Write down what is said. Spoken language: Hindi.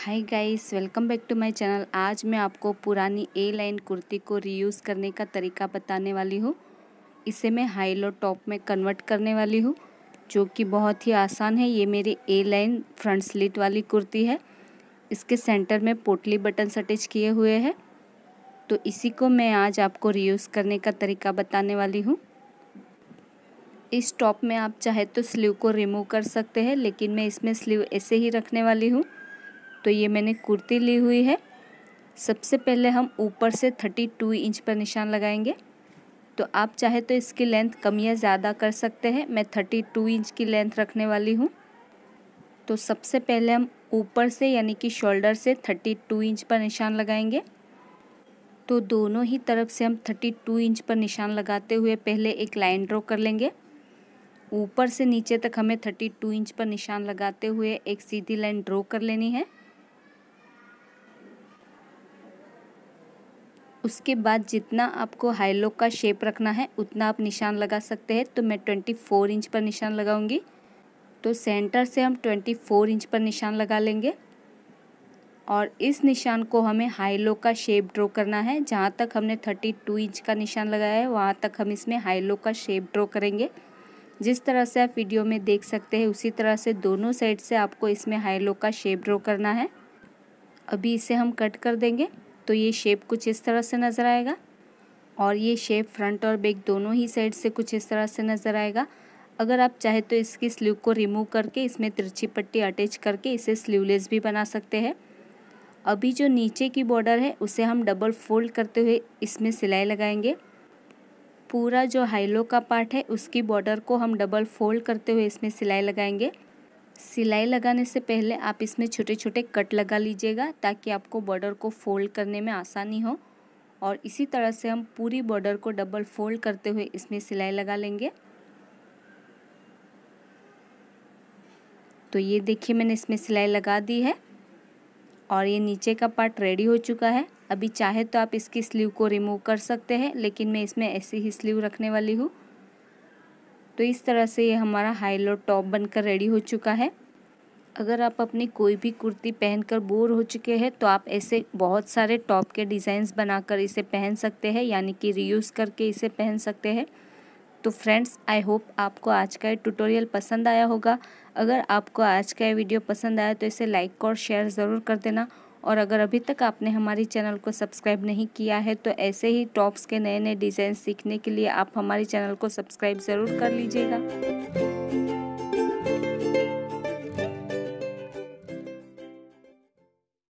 hi guys welcome back to my channel आज मैं आपको पुरानी ए लाइन कुर्ती को रीयूज़ करने का तरीका बताने वाली हूँ इसे मैं हाई लो टॉप में कन्वर्ट करने वाली हूँ जो कि बहुत ही आसान है ये मेरी ए लाइन फ्रंट स्लीट वाली कुर्ती है इसके सेंटर में पोटली बटन अटैच किए हुए हैं तो इसी को मैं आज आपको रीयूज़ करने का तरीका बताने वाली हूँ इस टॉप में आप चाहे तो स्लीव को रिमूव कर सकते हैं लेकिन मैं इसमें स्लीव ऐसे ही रखने वाली हूँ तो ये मैंने कुर्ती ली हुई है सबसे पहले हम ऊपर से 32 इंच पर निशान लगाएंगे तो आप चाहे तो इसकी लेंथ कम या ज़्यादा कर सकते हैं मैं 32 इंच की लेंथ रखने वाली हूँ तो सबसे पहले हम ऊपर से यानी कि शोल्डर से 32 इंच पर निशान लगाएंगे तो दोनों ही तरफ से हम 32 इंच पर निशान लगाते हुए पहले एक लाइन ड्रॉ कर लेंगे ऊपर से नीचे तक हमें 32 इंच पर निशान लगाते हुए एक सीधी लाइन ड्रॉ कर लेनी है उसके बाद जितना आपको हाई लो का शेप रखना है उतना आप निशान लगा सकते हैं तो मैं ट्वेंटी फोर इंच पर निशान लगाऊंगी तो सेंटर से हम ट्वेंटी फोर इंच पर निशान लगा लेंगे और इस निशान को हमें हाई लो का शेप ड्रॉ करना है जहाँ तक हमने थर्टी टू इंच का निशान लगाया है वहाँ तक हम इसमें हाई लो का शेप ड्रॉ करेंगे जिस तरह से आप वीडियो में देख सकते हैं उसी तरह से दोनों साइड से आपको इसमें हाई लो का शेप ड्रॉ करना है अभी इसे हम कट कर देंगे तो ये शेप कुछ इस तरह से नज़र आएगा और ये शेप फ्रंट और बैक दोनों ही साइड से कुछ इस तरह से नज़र आएगा अगर आप चाहे तो इसकी स्लीव को रिमूव करके इसमें तिरछी पट्टी अटैच करके इसे स्लीवलेस भी बना सकते हैं अभी जो नीचे की बॉर्डर है उसे हम डबल फोल्ड करते हुए इसमें सिलाई लगाएंगे पूरा जो हाईलो का पार्ट है उसकी बॉर्डर को हम डबल फोल्ड करते हुए इसमें सिलाई लगाएंगे सिलाई लगाने से पहले आप इसमें छोटे छोटे कट लगा लीजिएगा ताकि आपको बॉर्डर को फोल्ड करने में आसानी हो और इसी तरह से हम पूरी बॉर्डर को डबल फोल्ड करते हुए इसमें सिलाई लगा लेंगे तो ये देखिए मैंने इसमें सिलाई लगा दी है और ये नीचे का पार्ट रेडी हो चुका है अभी चाहे तो आप इसकी स्लीव को रिमूव कर सकते हैं लेकिन मैं इसमें ऐसी ही स्लीव रखने वाली हूँ तो इस तरह से ये हमारा हाई लो टॉप बनकर रेडी हो चुका है अगर आप अपनी कोई भी कुर्ती पहनकर बोर हो चुके हैं तो आप ऐसे बहुत सारे टॉप के डिज़ाइंस बनाकर इसे पहन सकते हैं यानी कि रीयूज़ करके इसे पहन सकते हैं तो फ्रेंड्स आई होप आपको आज का ये ट्यूटोरियल पसंद आया होगा अगर आपको आज का ये वीडियो पसंद आया तो इसे लाइक और शेयर ज़रूर कर देना और अगर अभी तक आपने हमारे चैनल को सब्सक्राइब नहीं किया है तो ऐसे ही टॉप्स के नए नए डिज़ाइन सीखने के लिए आप हमारे चैनल को सब्सक्राइब ज़रूर कर लीजिएगा